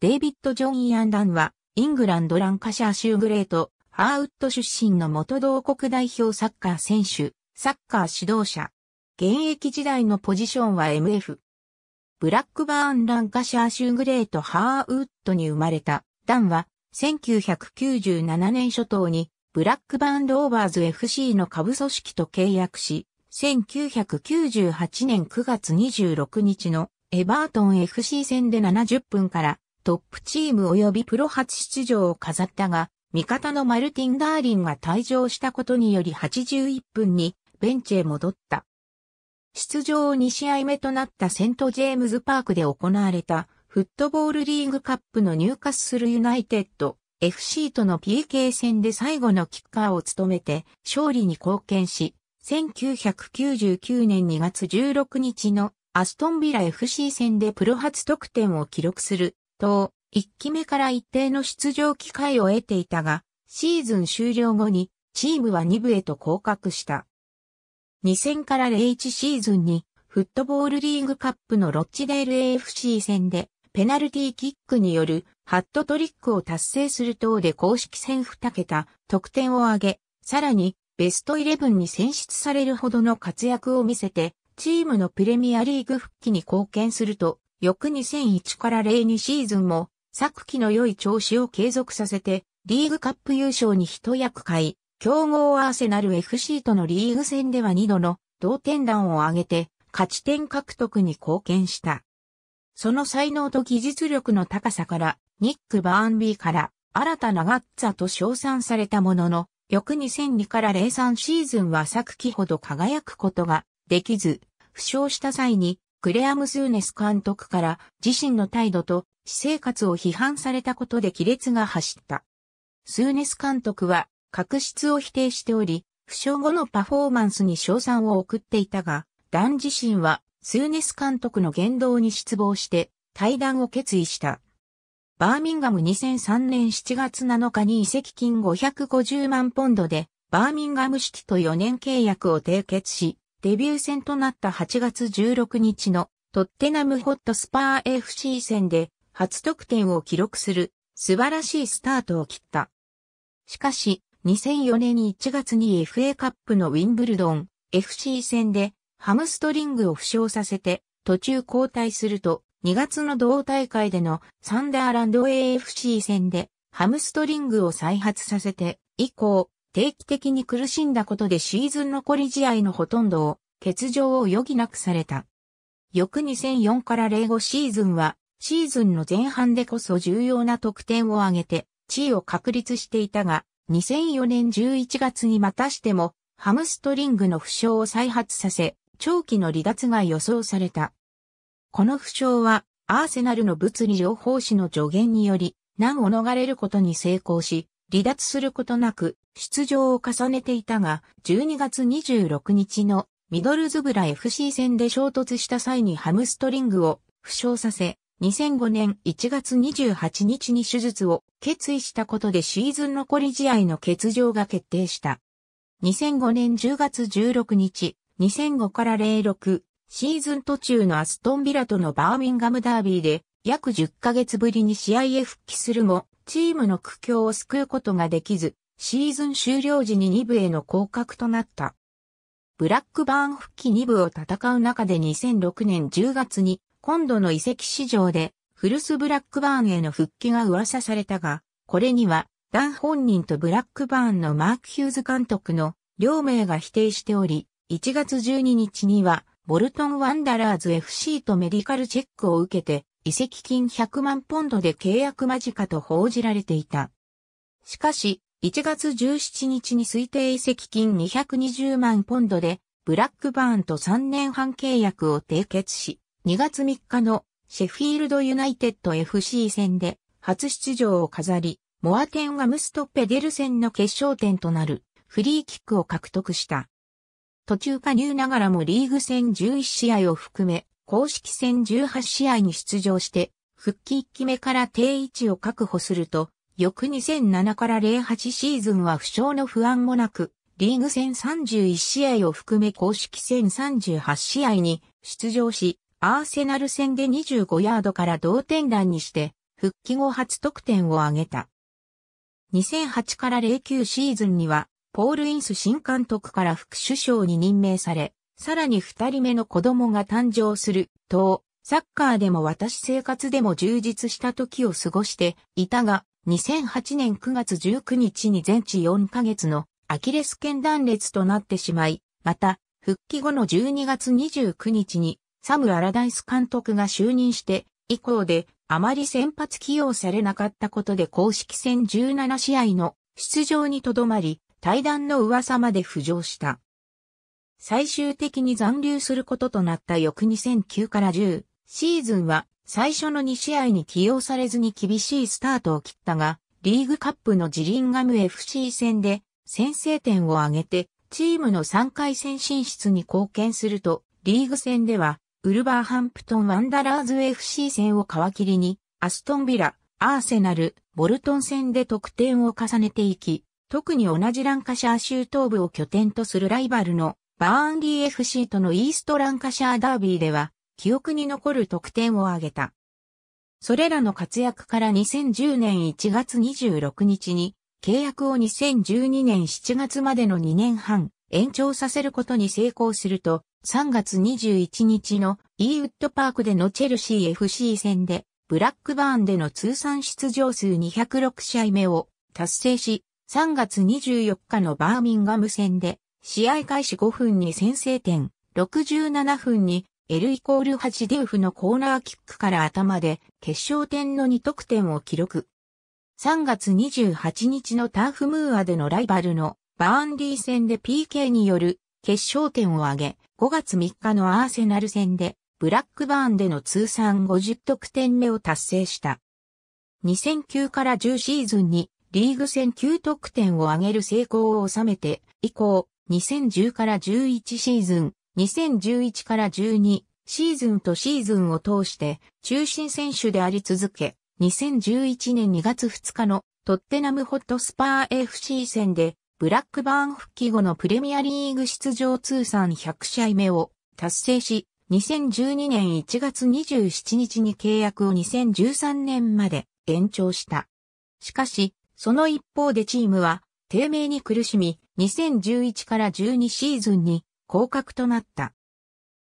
デイビッド・ジョン・イアン・ダンは、イングランド・ランカシャー州グレート、ハーウッド出身の元同国代表サッカー選手、サッカー指導者。現役時代のポジションは MF。ブラックバーン・ランカシャー州グレート・ハーウッドに生まれた、ダンは、1997年初頭に、ブラックバーン・ローバーズ FC の下部組織と契約し、1998年9月26日のエバートン FC 戦で70分からトップチーム及びプロ初出場を飾ったが、味方のマルティン・ガーリンが退場したことにより81分にベンチへ戻った。出場2試合目となったセント・ジェームズ・パークで行われたフットボールリーグカップの入荷するユナイテッド FC との PK 戦で最後のキッカーを務めて勝利に貢献し、1999年2月16日のアストンビラ FC 戦でプロ初得点を記録する等、一期目から一定の出場機会を得ていたが、シーズン終了後にチームは2部へと降格した。2000から01シーズンにフットボールリーグカップのロッチデール AFC 戦でペナルティーキックによるハットトリックを達成する等で公式戦2桁得点を挙げ、さらにベストイレブンに選出されるほどの活躍を見せて、チームのプレミアリーグ復帰に貢献すると、翌2001から02シーズンも、昨季の良い調子を継続させて、リーグカップ優勝に一役買い、強豪アーセナル FC とのリーグ戦では2度の同点弾を挙げて、勝ち点獲得に貢献した。その才能と技術力の高さから、ニック・バーンビーから、新たなガッツァと称賛されたものの、翌2002から03シーズンは昨季ほど輝くことができず、負傷した際にクレアム・スーネス監督から自身の態度と私生活を批判されたことで亀裂が走った。スーネス監督は、確執を否定しており、負傷後のパフォーマンスに賞賛を送っていたが、ダン自身は、スーネス監督の言動に失望して、対談を決意した。バーミンガム2003年7月7日に移籍金550万ポンドで、バーミンガム式と4年契約を締結し、デビュー戦となった8月16日のトッテナムホットスパー FC 戦で初得点を記録する素晴らしいスタートを切った。しかし、2004年1月に FA カップのウィンブルドン FC 戦でハムストリングを負傷させて途中交代すると2月の同大会でのサンダーランド AFC 戦でハムストリングを再発させて以降定期的に苦しんだことでシーズン残り試合のほとんどを欠場を余儀なくされた。翌2004から05シーズンは、シーズンの前半でこそ重要な得点を挙げて、地位を確立していたが、2004年11月にまたしても、ハムストリングの負傷を再発させ、長期の離脱が予想された。この負傷は、アーセナルの物理療法士の助言により、難を逃れることに成功し、離脱することなく出場を重ねていたが、12月26日のミドルズブラ FC 戦で衝突した際にハムストリングを負傷させ、2005年1月28日に手術を決意したことでシーズン残り試合の欠場が決定した。2005年10月16日、2005から06、シーズン途中のアストンビラとのバーミンガムダービーで約10ヶ月ぶりに試合へ復帰するも、チームの苦境を救うことができず、シーズン終了時に2部への降格となった。ブラックバーン復帰2部を戦う中で2006年10月に、今度の移籍市場で、古巣ブラックバーンへの復帰が噂されたが、これには、ダン本人とブラックバーンのマーク・ヒューズ監督の両名が否定しており、1月12日には、ボルトン・ワンダラーズ FC とメディカルチェックを受けて、移籍金100万ポンドで契約間近と報じられていた。しかし、1月17日に推定移籍金220万ポンドで、ブラックバーンと3年半契約を締結し、2月3日のシェフィールドユナイテッド FC 戦で初出場を飾り、モアテンがムストペデル戦の決勝点となるフリーキックを獲得した。途中加入ながらもリーグ戦11試合を含め公式戦18試合に出場して、復帰1期目から定位置を確保すると、翌2007から08シーズンは負傷の不安もなく、リーグ戦31試合を含め公式戦38試合に出場し、アーセナル戦で25ヤードから同点弾にして、復帰後初得点を挙げた。2008から09シーズンには、ポール・インス新監督から副首相に任命され、さらに二人目の子供が誕生すると、サッカーでも私生活でも充実した時を過ごしていたが、2008年9月19日に全治4ヶ月のアキレス腱断裂となってしまい、また、復帰後の12月29日にサム・アラダイス監督が就任して以降であまり先発起用されなかったことで公式戦17試合の出場にとどまり、対談の噂まで浮上した。最終的に残留することとなった翌2009から10シーズンは最初の2試合に起用されずに厳しいスタートを切ったが、リーグカップのジリンガム FC 戦で先制点を挙げてチームの3回戦進出に貢献すると、リーグ戦ではウルバーハンプトンワンダラーズ FC 戦を皮切りに、アストンビラ、アーセナル、ボルトン戦で得点を重ねていき、特に同じランカシャー州東部を拠点とするライバルのバーンリー FC とのイーストランカシャーダービーでは、記憶に残る得点を挙げた。それらの活躍から2010年1月26日に、契約を2012年7月までの2年半、延長させることに成功すると、3月21日のイーウッドパークでのチェルシー FC 戦で、ブラックバーンでの通算出場数206試合目を達成し、3月24日のバーミンガム戦で試合開始5分に先制点、67分に L イコール8デウフのコーナーキックから頭で決勝点の2得点を記録。3月28日のターフムーアでのライバルのバーンリー戦で PK による決勝点を挙げ、5月3日のアーセナル戦でブラックバーンでの通算50得点目を達成した。2009から10シーズンにリーグ戦9得点を挙げる成功を収めて以降、2010から11シーズン、2011から12シーズンとシーズンを通して中心選手であり続け、2011年2月2日のトッテナムホットスパー FC 戦でブラックバーン復帰後のプレミアリーグ出場通算100試合目を達成し、2012年1月27日に契約を2013年まで延長した。しかし、その一方でチームは低迷に苦しみ、2011から12シーズンに降格となった。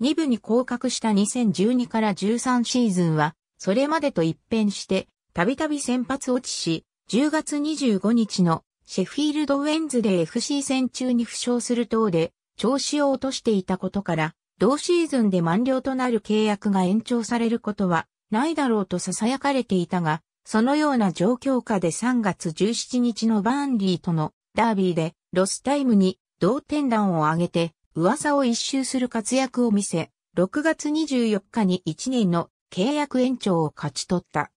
2部に降格した2012から13シーズンは、それまでと一変して、たびたび先発落ちし、10月25日のシェフィールドウェンズで FC 戦中に負傷する等で、調子を落としていたことから、同シーズンで満了となる契約が延長されることはないだろうと囁かれていたが、そのような状況下で3月17日のバーンリーとのダービーでロスタイムに同点弾を挙げて噂を一周する活躍を見せ、6月24日に1年の契約延長を勝ち取った。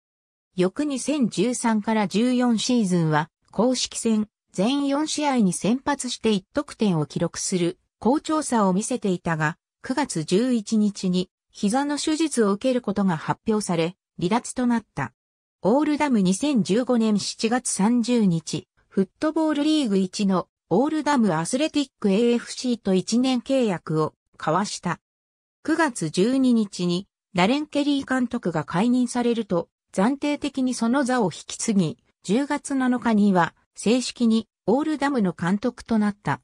翌2013から14シーズンは公式戦全4試合に先発して1得点を記録する好調さを見せていたが、9月11日に膝の手術を受けることが発表され、離脱となった。オールダム2015年7月30日、フットボールリーグ1のオールダムアスレティック AFC と1年契約を交わした。9月12日にダレン・ケリー監督が解任されると暫定的にその座を引き継ぎ、10月7日には正式にオールダムの監督となった。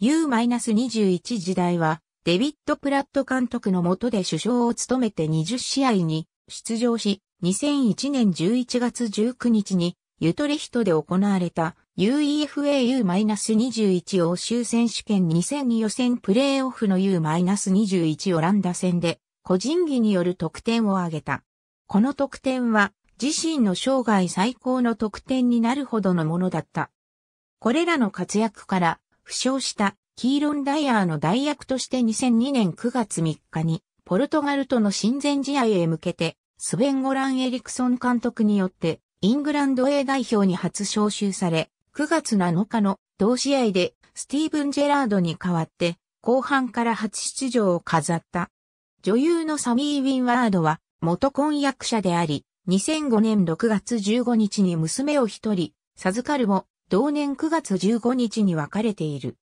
U-21 時代はデビッド・プラット監督の下で首相を務めて20試合に出場し、2001年11月19日にユトレヒトで行われた UEFA U-21 欧州選手権2002予選プレーオフの U-21 オランダ戦で個人技による得点を挙げた。この得点は自身の生涯最高の得点になるほどのものだった。これらの活躍から負傷したキーロン・ダイヤーの代役として2002年9月3日にポルトガルとの親善試合へ向けてスベン・ゴラン・エリクソン監督によってイングランド A 代表に初招集され、9月7日の同試合でスティーブン・ジェラードに代わって後半から初出場を飾った。女優のサミー・ウィンワードは元婚約者であり、2005年6月15日に娘を一人授かるも同年9月15日に別れている。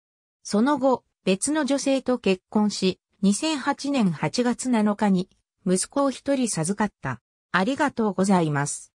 その後、別の女性と結婚し、2008年8月7日に息子を一人授かった。ありがとうございます。